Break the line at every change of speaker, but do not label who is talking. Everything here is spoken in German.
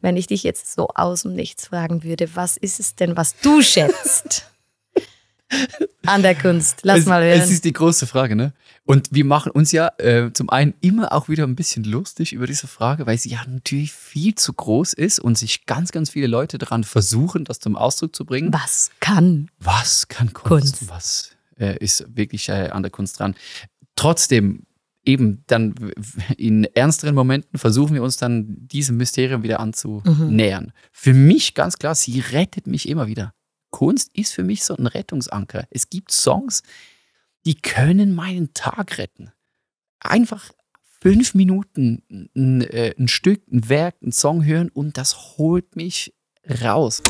wenn ich dich jetzt so aus dem Nichts fragen würde, was ist es denn, was du schätzt? an der Kunst. Lass es, mal hören. Es ist
die große Frage, ne? Und wir machen uns ja äh, zum einen immer auch wieder ein bisschen lustig über diese Frage, weil sie ja natürlich viel zu groß ist und sich ganz, ganz viele Leute daran versuchen, das zum Ausdruck zu bringen. Was kann? Was kann Kunst? Kunst. Was äh, ist wirklich äh, an der Kunst dran? Trotzdem eben dann in ernsteren Momenten versuchen wir uns dann diesem Mysterium wieder mhm. anzunähern. Mhm. Für mich ganz klar, sie rettet mich immer wieder. Kunst ist für mich so ein Rettungsanker. Es gibt Songs, die können meinen Tag retten. Einfach fünf Minuten ein, äh, ein Stück, ein Werk, ein Song hören und das holt mich raus.